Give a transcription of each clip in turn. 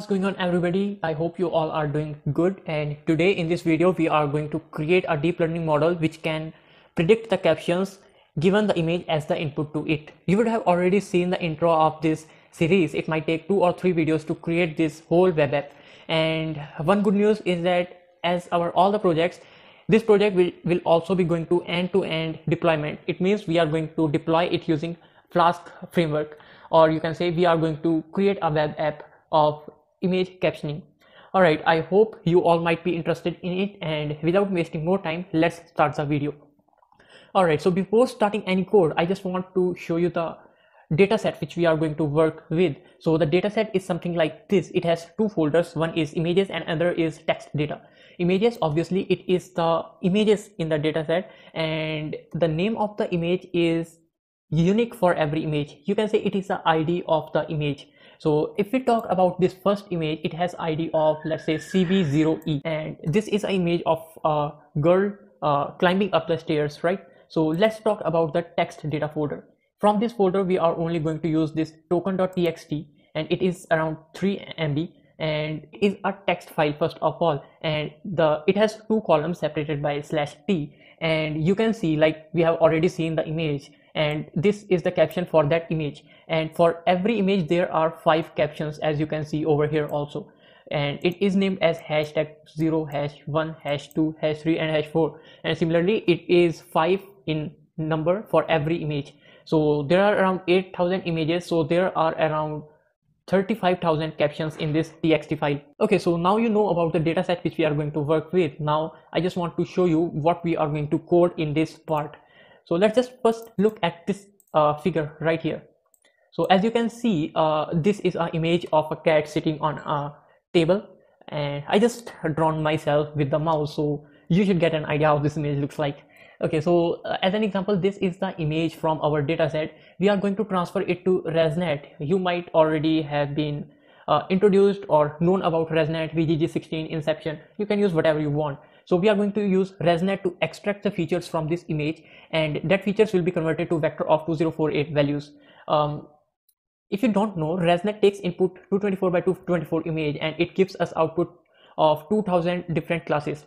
what's going on everybody i hope you all are doing good and today in this video we are going to create a deep learning model which can predict the captions given the image as the input to it you would have already seen the intro of this series it might take two or three videos to create this whole web app and one good news is that as our all the projects this project will, will also be going to end-to-end -end deployment it means we are going to deploy it using flask framework or you can say we are going to create a web app of image captioning alright I hope you all might be interested in it and without wasting more time let's start the video alright so before starting any code I just want to show you the dataset which we are going to work with so the dataset is something like this it has two folders one is images and other is text data images obviously it is the images in the dataset and the name of the image is unique for every image you can say it is the id of the image so if we talk about this first image it has id of let's say cv 0 e and this is an image of a girl uh, climbing up the stairs right so let's talk about the text data folder from this folder we are only going to use this token.txt and it is around 3 mb and is a text file first of all and the it has two columns separated by slash t and you can see like we have already seen the image and this is the caption for that image and for every image there are five captions as you can see over here also and it is named as hashtag 0 hash 1 hash 2 hash 3 and hash 4 and similarly it is 5 in number for every image so there are around 8000 images so there are around 35,000 captions in this txt file. Okay, so now you know about the dataset which we are going to work with. Now I just want to show you what we are going to code in this part. So let's just first look at this uh, figure right here. So as you can see, uh, this is an image of a cat sitting on a table and I just drawn myself with the mouse. So you should get an idea how this image looks like. Okay, so uh, as an example, this is the image from our dataset. We are going to transfer it to ResNet. You might already have been uh, introduced or known about ResNet, VGG16, Inception. You can use whatever you want. So we are going to use ResNet to extract the features from this image and that features will be converted to vector of 2048 values. Um, if you don't know, ResNet takes input 224 by 224 image and it gives us output of 2000 different classes.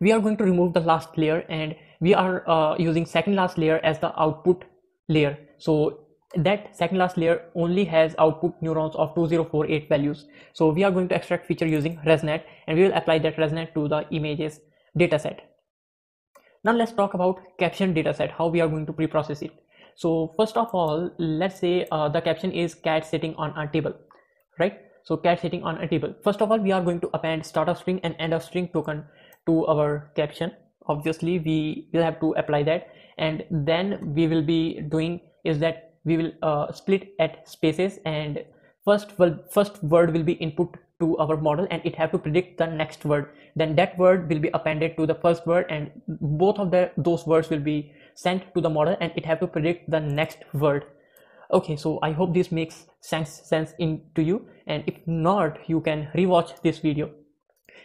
We are going to remove the last layer and we are uh, using second last layer as the output layer. So that second last layer only has output neurons of 2048 values so we are going to extract feature using resnet and we will apply that resnet to the images dataset now let's talk about caption dataset how we are going to pre-process it so first of all let's say uh, the caption is cat sitting on a table right so cat sitting on a table first of all we are going to append start of string and end of string token to our caption obviously we will have to apply that and then we will be doing is that we will uh, split at spaces and first well, first word will be input to our model and it have to predict the next word then that word will be appended to the first word and both of the those words will be sent to the model and it have to predict the next word okay so i hope this makes sense sense in to you and if not you can rewatch this video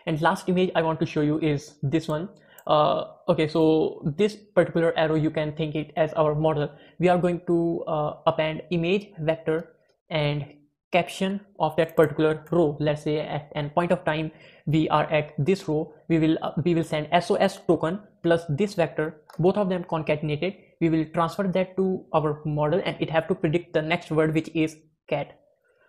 and last image i want to show you is this one uh, okay so this particular arrow you can think it as our model we are going to uh, append image vector and caption of that particular row let's say at an point of time we are at this row we will uh, we will send sos token plus this vector both of them concatenated we will transfer that to our model and it have to predict the next word which is cat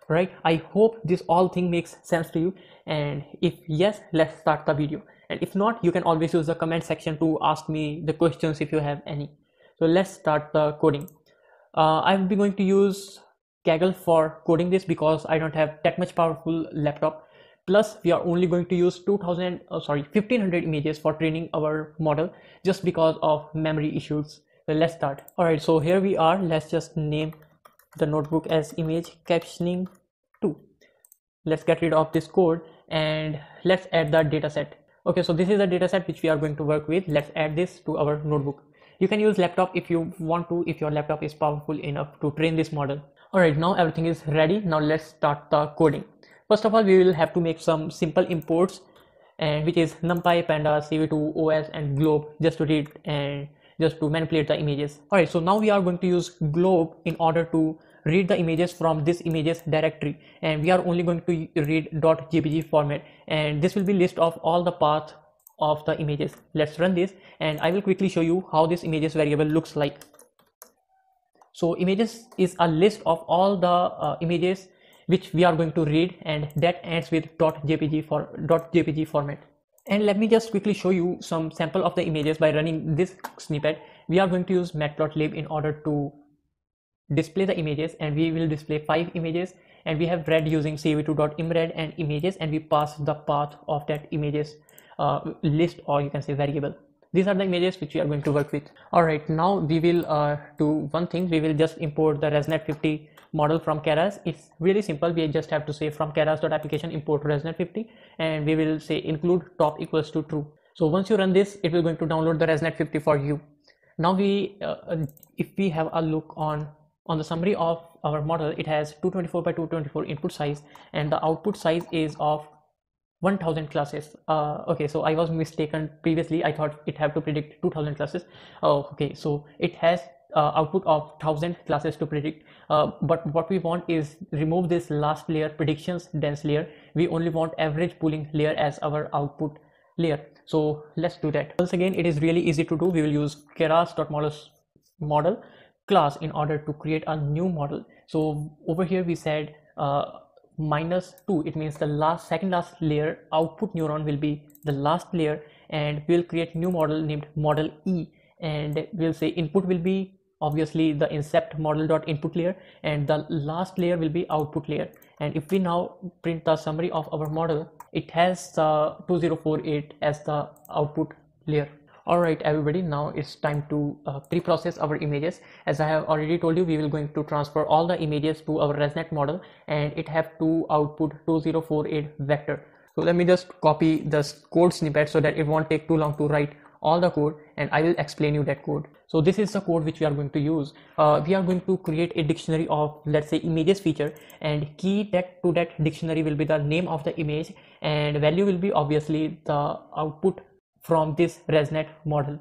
right i hope this all thing makes sense to you and if yes let's start the video and if not you can always use the comment section to ask me the questions if you have any so let's start the coding uh, I'll be going to use Kaggle for coding this because I don't have that much powerful laptop plus we are only going to use 2000 oh, uh, sorry 1500 images for training our model just because of memory issues so let's start all right so here we are let's just name the notebook as image captioning 2 let's get rid of this code and let's add the dataset okay so this is the data set which we are going to work with let's add this to our notebook you can use laptop if you want to if your laptop is powerful enough to train this model all right now everything is ready now let's start the coding first of all we will have to make some simple imports and which is numpy pandas, cv2 os and globe just to read and just to manipulate the images all right so now we are going to use globe in order to read the images from this images directory and we are only going to read .jpg format and this will be list of all the path of the images let's run this and i will quickly show you how this images variable looks like so images is a list of all the uh, images which we are going to read and that ends with .jpg for .jpg format and let me just quickly show you some sample of the images by running this snippet we are going to use matplotlib in order to display the images and we will display five images and we have read using cv2.imread and images and we pass the path of that images uh, list or you can say variable these are the images which we are going to work with all right now we will uh, do one thing we will just import the resnet 50 model from keras it's really simple we just have to say from keras.application import resnet 50 and we will say include top equals to true so once you run this it will going to download the resnet 50 for you now we uh, uh if we have a look on on the summary of our model it has 224 by 224 input size and the output size is of 1000 classes uh, okay so i was mistaken previously i thought it have to predict 2000 classes oh, okay so it has uh, output of 1000 classes to predict uh, but what we want is remove this last layer predictions dense layer we only want average pooling layer as our output layer so let's do that once again it is really easy to do we will use keras.models model class in order to create a new model so over here we said uh, minus 2 it means the last second last layer output neuron will be the last layer and we'll create new model named model e and we'll say input will be obviously the incept model dot input layer and the last layer will be output layer and if we now print the summary of our model it has uh, 2048 as the output layer all right everybody now it's time to uh, pre-process our images as i have already told you we will going to transfer all the images to our resnet model and it have to output 2048 vector so let me just copy this code snippet so that it won't take too long to write all the code and I will explain you that code. So this is the code which we are going to use. Uh, we are going to create a dictionary of let's say images feature and key that to that dictionary will be the name of the image and value will be obviously the output from this ResNet model.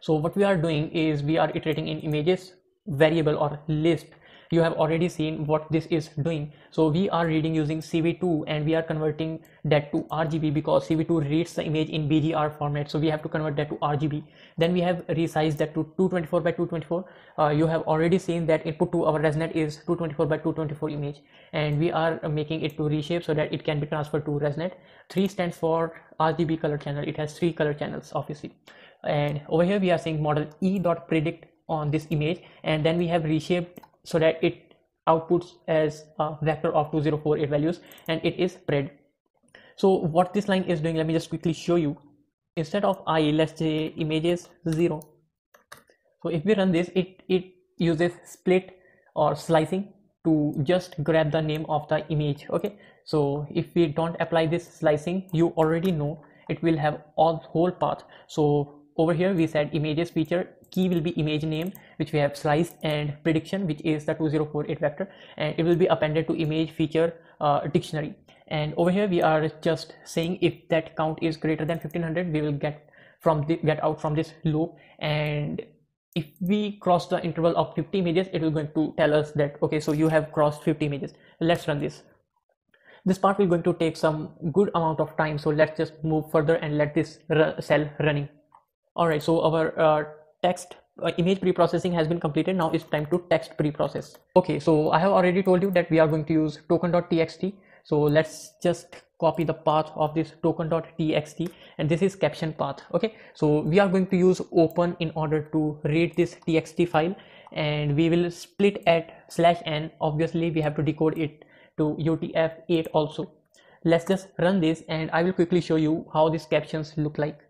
So what we are doing is we are iterating in images variable or list you have already seen what this is doing so we are reading using cv2 and we are converting that to rgb because cv2 reads the image in bgr format so we have to convert that to rgb then we have resized that to 224 by 224 uh, you have already seen that input to our resnet is 224 by 224 image and we are making it to reshape so that it can be transferred to resnet 3 stands for rgb color channel it has three color channels obviously and over here we are saying model e dot predict on this image and then we have reshaped so that it outputs as a vector of 2048 values and it is spread so what this line is doing let me just quickly show you instead of i let's say images 0 so if we run this it it uses split or slicing to just grab the name of the image okay so if we don't apply this slicing you already know it will have all whole path so over here we said images feature key will be image name which we have sliced and prediction which is the 2048 vector and it will be appended to image feature uh, dictionary and over here we are just saying if that count is greater than 1500 we will get from the get out from this loop and if we cross the interval of 50 images it will going to tell us that okay so you have crossed 50 images let's run this this part will going to take some good amount of time so let's just move further and let this cell running all right so our uh, text uh, image preprocessing has been completed now it's time to text pre-process. okay so i have already told you that we are going to use token.txt so let's just copy the path of this token.txt and this is caption path okay so we are going to use open in order to read this txt file and we will split at slash n obviously we have to decode it to utf-8 also let's just run this and i will quickly show you how these captions look like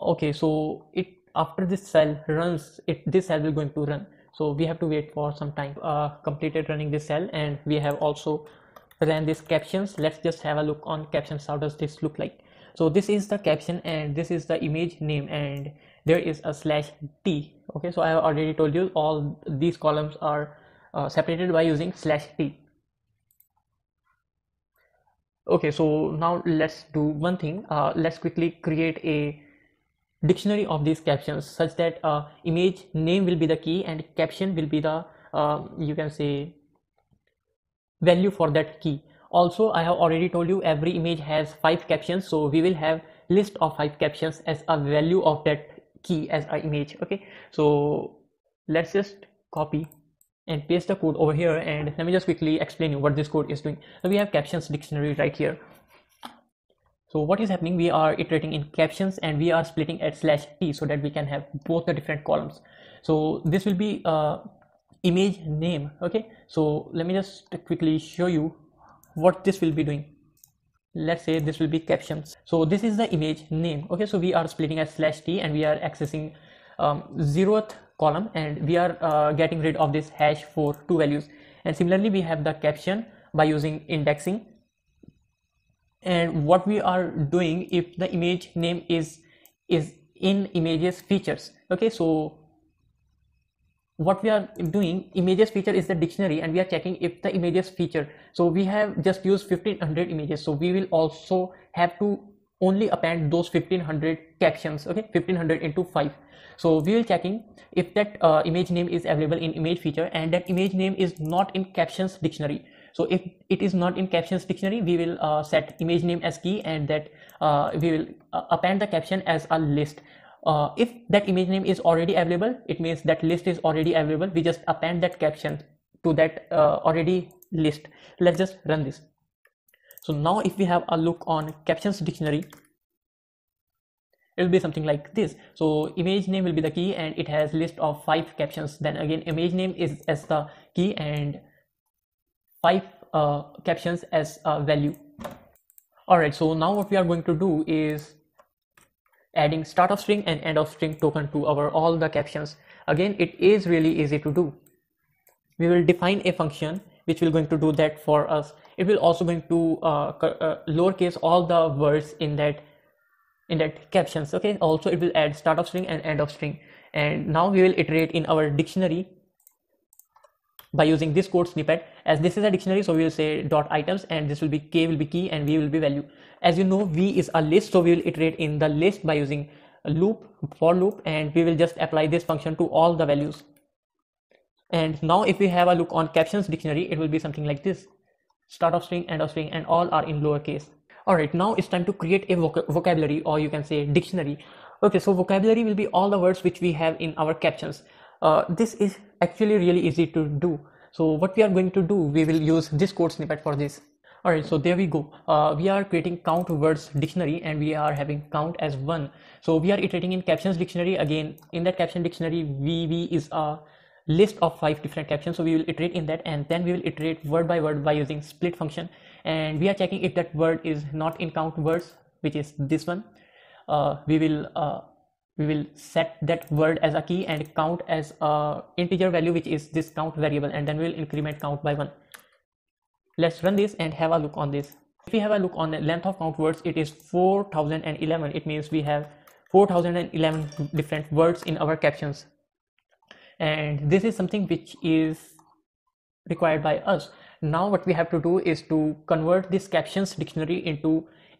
okay so it after this cell runs it this cell will going to run so we have to wait for some time uh, completed running this cell and we have also ran these captions let's just have a look on captions how does this look like so this is the caption and this is the image name and there is a slash t okay so i have already told you all these columns are uh, separated by using slash t okay so now let's do one thing uh, let's quickly create a dictionary of these captions such that uh, image name will be the key and caption will be the uh, you can say value for that key also i have already told you every image has five captions so we will have list of five captions as a value of that key as an image okay so let's just copy and paste the code over here and let me just quickly explain you what this code is doing so we have captions dictionary right here so what is happening? We are iterating in captions and we are splitting at slash t so that we can have both the different columns. So this will be uh, image name. Okay. So let me just quickly show you what this will be doing. Let's say this will be captions. So this is the image name. Okay. So we are splitting at slash t and we are accessing um, zeroth column and we are uh, getting rid of this hash for two values. And similarly, we have the caption by using indexing and what we are doing if the image name is is in images features okay so what we are doing images feature is the dictionary and we are checking if the images feature so we have just used 1500 images so we will also have to only append those 1500 captions okay 1500 into 5 so we will checking if that uh, image name is available in image feature and that image name is not in captions dictionary so if it is not in captions dictionary we will uh, set image name as key and that uh, we will uh, append the caption as a list uh, if that image name is already available it means that list is already available we just append that caption to that uh, already list let's just run this so now if we have a look on captions dictionary it will be something like this so image name will be the key and it has list of five captions then again image name is as the key and five uh, captions as a value. All right, so now what we are going to do is adding start of string and end of string token to our all the captions. Again, it is really easy to do. We will define a function which will going to do that for us. It will also going to uh, uh, lowercase all the words in that in that captions. Okay. Also, it will add start of string and end of string. And now we will iterate in our dictionary by using this code snippet as this is a dictionary so we will say dot items and this will be k will be key and v will be value as you know v is a list so we will iterate in the list by using loop for loop and we will just apply this function to all the values and now if we have a look on captions dictionary it will be something like this start of string end of string and all are in lowercase all right now it's time to create a voc vocabulary or you can say dictionary okay so vocabulary will be all the words which we have in our captions uh, this is actually really easy to do. So what we are going to do, we will use this code snippet for this. All right, so there we go. Uh, we are creating count words dictionary and we are having count as one. So we are iterating in captions dictionary again. In that caption dictionary, VV is a list of five different captions. So we will iterate in that and then we will iterate word by word by using split function. And we are checking if that word is not in count words, which is this one. Uh, we will uh, we will set that word as a key and count as a integer value which is this count variable and then we'll increment count by one let's run this and have a look on this if we have a look on the length of count words it is 4011 it means we have 4011 different words in our captions and this is something which is required by us now what we have to do is to convert this captions dictionary into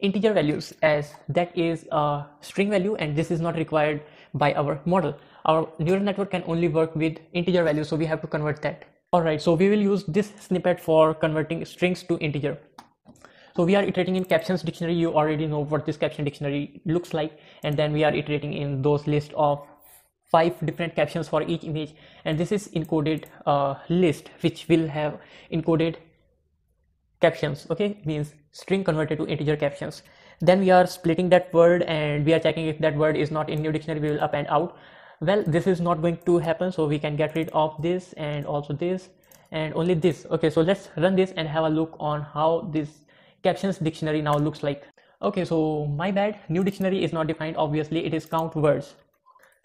integer values as that is a string value and this is not required by our model our neural network can only work with integer values so we have to convert that alright so we will use this snippet for converting strings to integer so we are iterating in captions dictionary you already know what this caption dictionary looks like and then we are iterating in those list of five different captions for each image and this is encoded uh, list which will have encoded captions okay means string converted to integer captions then we are splitting that word and we are checking if that word is not in new dictionary we will up and out well this is not going to happen so we can get rid of this and also this and only this okay so let's run this and have a look on how this captions dictionary now looks like okay so my bad new dictionary is not defined obviously it is count words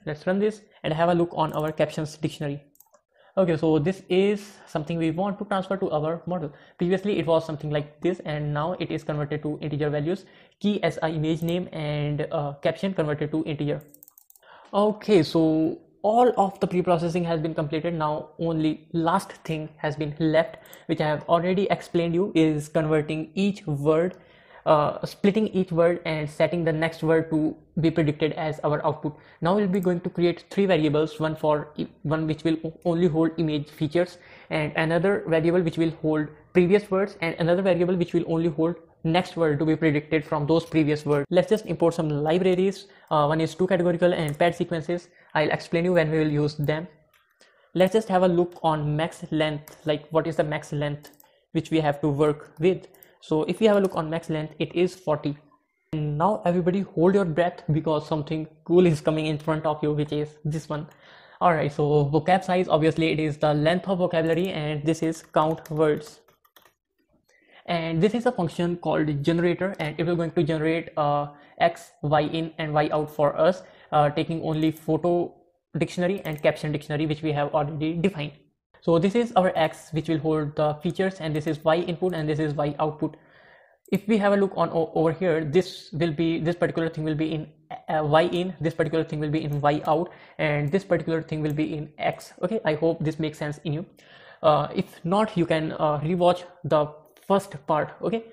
let's run this and have a look on our captions dictionary okay so this is something we want to transfer to our model previously it was something like this and now it is converted to integer values key a image name and uh, caption converted to integer okay so all of the pre-processing has been completed now only last thing has been left which i have already explained you is converting each word uh, splitting each word and setting the next word to be predicted as our output. Now we'll be going to create three variables, one for one which will only hold image features and another variable which will hold previous words and another variable which will only hold next word to be predicted from those previous words. Let's just import some libraries. Uh, one is two categorical and paired sequences. I'll explain you when we will use them. Let's just have a look on max length, like what is the max length which we have to work with so if we have a look on max length it is 40 and now everybody hold your breath because something cool is coming in front of you which is this one alright so vocab size obviously it is the length of vocabulary and this is count words and this is a function called generator and it is going to generate uh, x y in and y out for us uh, taking only photo dictionary and caption dictionary which we have already defined so this is our X which will hold the features and this is Y input and this is Y output. If we have a look on over here, this will be this particular thing will be in uh, Y in, this particular thing will be in Y out and this particular thing will be in X. Okay, I hope this makes sense in you. Uh, if not, you can uh, rewatch the first part. Okay,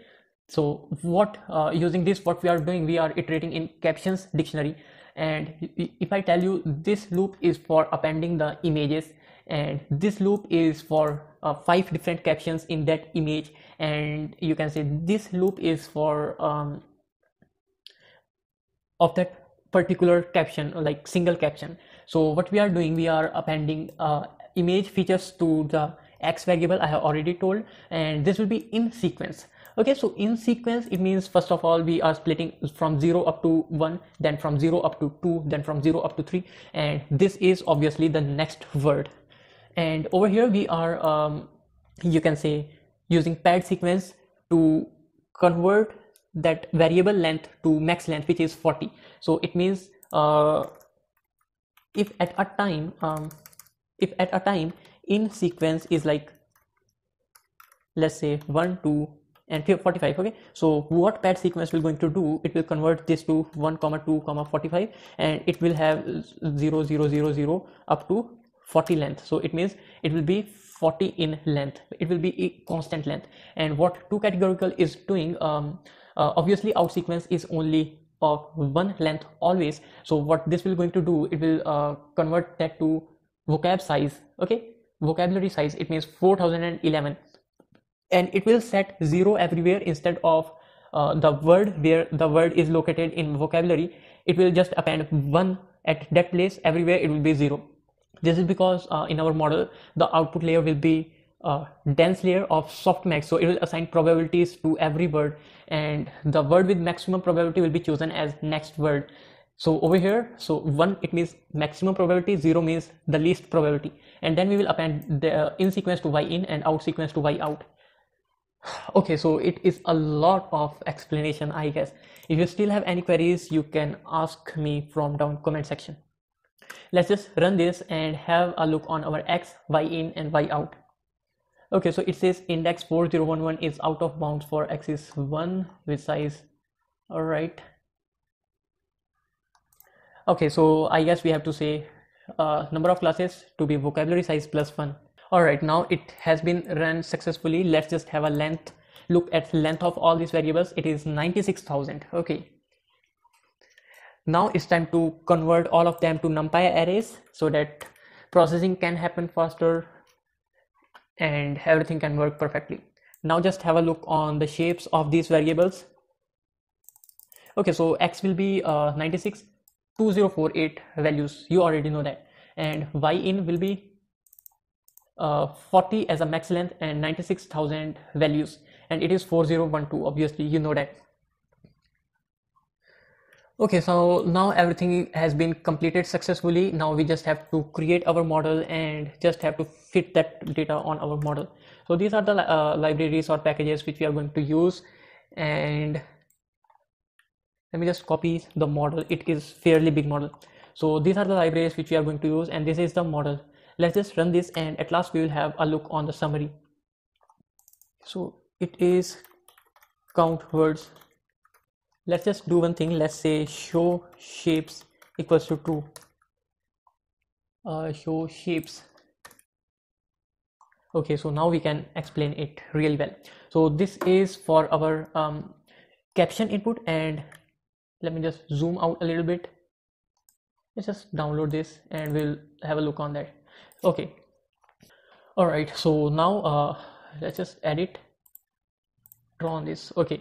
so what uh, using this what we are doing we are iterating in captions dictionary and if i tell you this loop is for appending the images and this loop is for uh, five different captions in that image and you can say this loop is for um, of that particular caption like single caption so what we are doing we are appending uh, image features to the x variable i have already told and this will be in sequence okay so in sequence it means first of all we are splitting from 0 up to 1 then from 0 up to 2 then from 0 up to 3 and this is obviously the next word and over here we are um, you can say using pad sequence to convert that variable length to max length which is 40 so it means uh, if at a time um, if at a time in sequence is like let's say 1 2 and 45 okay so what pad sequence will going to do it will convert this to 1 comma 2 comma 45 and it will have 0 0 0 0 up to 40 length so it means it will be 40 in length it will be a constant length and what two categorical is doing um, uh, obviously out sequence is only of one length always so what this will going to do it will uh, convert that to vocab size okay vocabulary size it means 4011 and it will set zero everywhere instead of uh, the word where the word is located in vocabulary it will just append one at that place everywhere it will be zero this is because uh, in our model, the output layer will be a uh, dense layer of softmax. So it will assign probabilities to every word and the word with maximum probability will be chosen as next word. So over here, so one, it means maximum probability, zero means the least probability. And then we will append the uh, in sequence to Y in and out sequence to Y out. Okay, so it is a lot of explanation, I guess. If you still have any queries, you can ask me from down comment section let's just run this and have a look on our x y in and y out okay so it says index 4011 is out of bounds for axis 1 with size all right okay so i guess we have to say uh, number of classes to be vocabulary size plus 1 all right now it has been run successfully let's just have a length look at length of all these variables it is 96000 okay now it's time to convert all of them to numpy arrays so that processing can happen faster and everything can work perfectly now just have a look on the shapes of these variables okay so x will be uh, 96 2048 values you already know that and y in will be uh, 40 as a max length and 96,000 values and it is 4012 obviously you know that okay so now everything has been completed successfully now we just have to create our model and just have to fit that data on our model so these are the uh, libraries or packages which we are going to use and let me just copy the model it is fairly big model so these are the libraries which we are going to use and this is the model let's just run this and at last we will have a look on the summary so it is count words let's just do one thing let's say show shapes equals to two. uh, show shapes okay so now we can explain it really well so this is for our um, caption input and let me just zoom out a little bit let's just download this and we'll have a look on that okay all right so now uh, let's just edit draw on this okay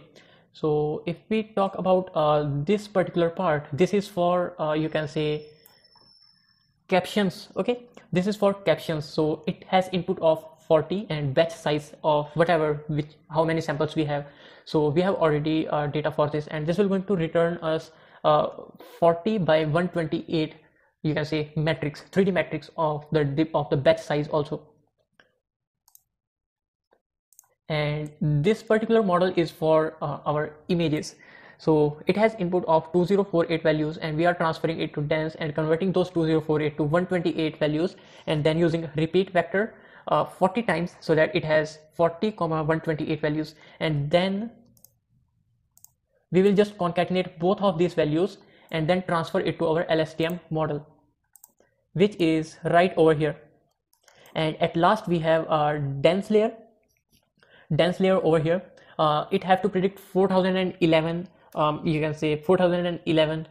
so if we talk about uh, this particular part this is for uh, you can say captions okay this is for captions so it has input of 40 and batch size of whatever which how many samples we have so we have already uh, data for this and this will going to return us uh, 40 by 128 you can say matrix 3d matrix of the dip of the batch size also and this particular model is for uh, our images so it has input of 2048 values and we are transferring it to dense and converting those 2048 to 128 values and then using repeat vector uh, 40 times so that it has 40 comma 128 values and then we will just concatenate both of these values and then transfer it to our LSTM model which is right over here and at last we have our dense layer dense layer over here uh, it have to predict 4011 um, you can say 4011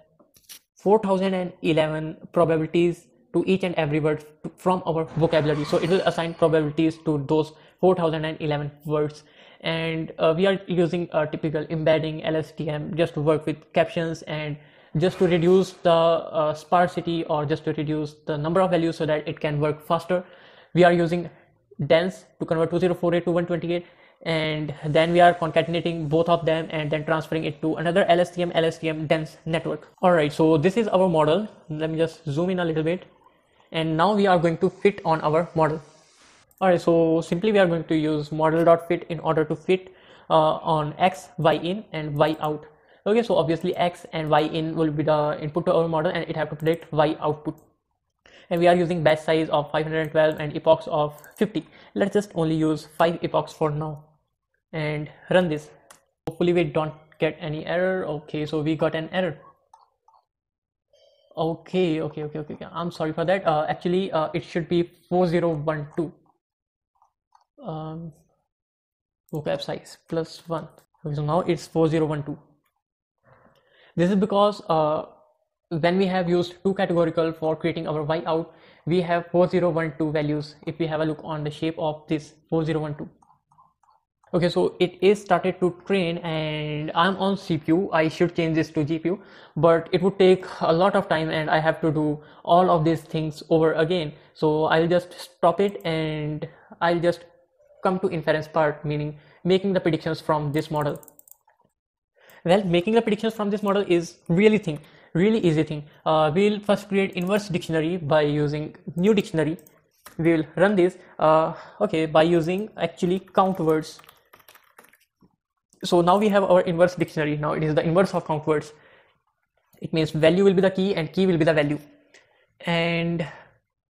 4011 probabilities to each and every word from our vocabulary so it will assign probabilities to those 4011 words and uh, we are using a typical embedding lstm just to work with captions and just to reduce the uh, sparsity or just to reduce the number of values so that it can work faster we are using dense to convert 2048 to 128 and then we are concatenating both of them and then transferring it to another LSTM LSTM dense network. All right, so this is our model. Let me just zoom in a little bit. And now we are going to fit on our model. All right, so simply we are going to use model.fit in order to fit uh, on X, Y in and Y out. Okay, so obviously X and Y in will be the input to our model and it have to predict Y output and we are using batch size of 512 and epochs of 50 let's just only use 5 epochs for now and run this hopefully we don't get any error okay so we got an error okay okay okay okay, i'm sorry for that uh, actually uh, it should be 4012 um vocab size plus one okay, so now it's 4012 this is because uh, when we have used two categorical for creating our y out we have 4012 values if we have a look on the shape of this 4012 okay so it is started to train and i'm on cpu i should change this to gpu but it would take a lot of time and i have to do all of these things over again so i'll just stop it and i'll just come to inference part meaning making the predictions from this model well making the predictions from this model is really thing really easy thing uh, we'll first create inverse dictionary by using new dictionary we will run this uh, okay by using actually count words so now we have our inverse dictionary. Now it is the inverse of count words. It means value will be the key and key will be the value. And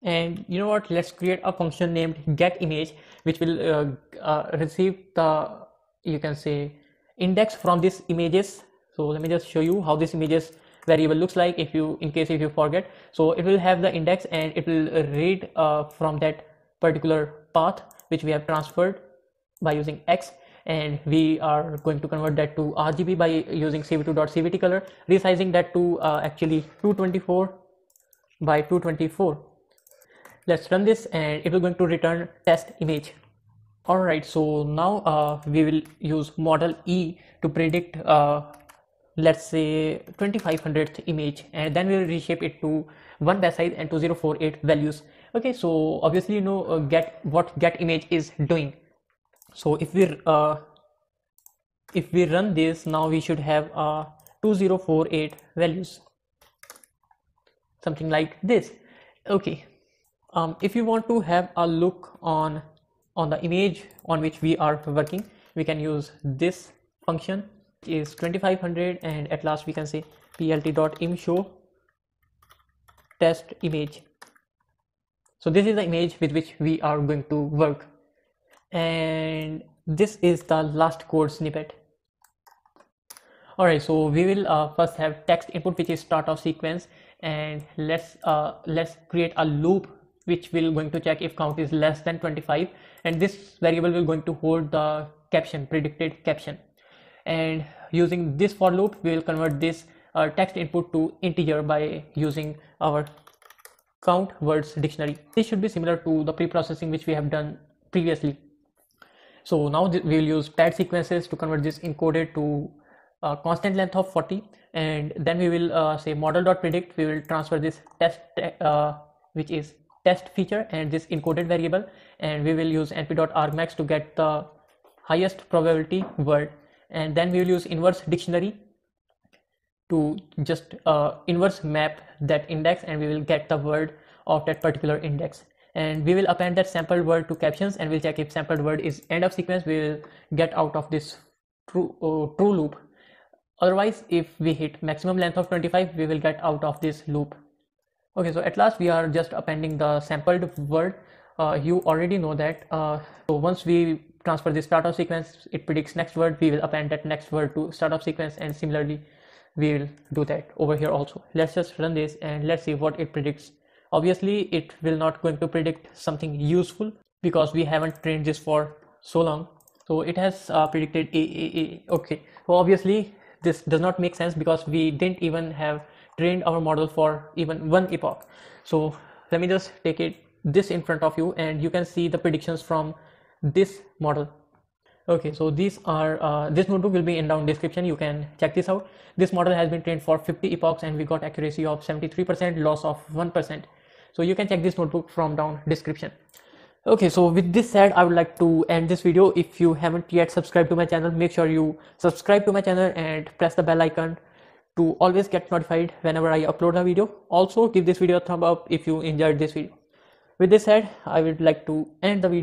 and you know what? Let's create a function named get image, which will uh, uh, receive the you can say index from these images. So let me just show you how this images variable looks like if you in case if you forget. So it will have the index and it will read uh, from that particular path which we have transferred by using x and we are going to convert that to RGB by using cv2.cvt color resizing that to uh, actually 224 by 224 let's run this and it will going to return test image all right so now uh, we will use model e to predict uh, let's say 2500th image and then we will reshape it to one by size and 2048 values okay so obviously you know uh, get what get image is doing so if we uh, if we run this now we should have uh, 2048 values something like this okay um, if you want to have a look on on the image on which we are working we can use this function is 2500 and at last we can say plt.imshow test image so this is the image with which we are going to work and this is the last code snippet alright so we will uh, first have text input which is start of sequence and let's uh, let's create a loop which will going to check if count is less than 25 and this variable will going to hold the caption predicted caption and using this for loop we will convert this uh, text input to integer by using our count words dictionary this should be similar to the pre-processing which we have done previously so now we will use pad sequences to convert this encoded to a uh, constant length of 40 and then we will uh, say model.predict we will transfer this test uh, which is test feature and this encoded variable and we will use np.rmax to get the highest probability word and then we will use inverse dictionary to just uh, inverse map that index and we will get the word of that particular index and we will append that sampled word to captions and we'll check if sampled word is end of sequence we will get out of this true uh, true loop otherwise if we hit maximum length of 25 we will get out of this loop okay so at last we are just appending the sampled word uh, you already know that uh, so once we transfer this start of sequence it predicts next word we will append that next word to start of sequence and similarly we will do that over here also let's just run this and let's see what it predicts obviously it will not going to predict something useful because we haven't trained this for so long so it has uh, predicted a, a, a okay so obviously this does not make sense because we didn't even have trained our model for even one epoch so let me just take it this in front of you and you can see the predictions from this model okay so these are uh, this notebook will be in down description you can check this out this model has been trained for 50 epochs and we got accuracy of 73% loss of 1% so you can check this notebook from down description okay so with this said i would like to end this video if you haven't yet subscribed to my channel make sure you subscribe to my channel and press the bell icon to always get notified whenever i upload a video also give this video a thumb up if you enjoyed this video with this said i would like to end the video